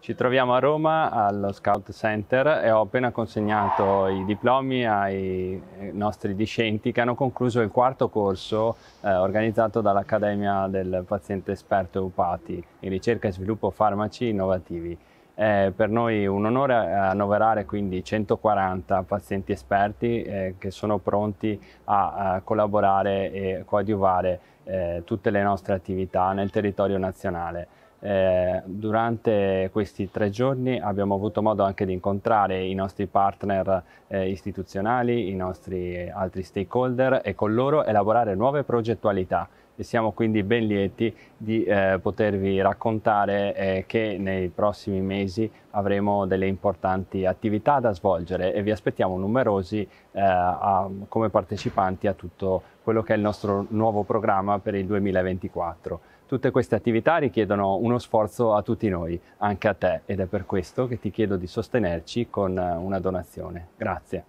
Ci troviamo a Roma allo Scout Center e ho appena consegnato i diplomi ai nostri discenti che hanno concluso il quarto corso eh, organizzato dall'Accademia del Paziente Esperto Eupati in ricerca e sviluppo farmaci innovativi. È per noi un onore eh, annoverare quindi 140 pazienti esperti eh, che sono pronti a, a collaborare e coadiuvare eh, tutte le nostre attività nel territorio nazionale. Eh, durante questi tre giorni abbiamo avuto modo anche di incontrare i nostri partner eh, istituzionali, i nostri eh, altri stakeholder e con loro elaborare nuove progettualità e siamo quindi ben lieti di eh, potervi raccontare eh, che nei prossimi mesi avremo delle importanti attività da svolgere e vi aspettiamo numerosi eh, a, come partecipanti a tutto quello che è il nostro nuovo programma per il 2024. Tutte queste attività richiedono uno sforzo a tutti noi, anche a te, ed è per questo che ti chiedo di sostenerci con eh, una donazione. Grazie.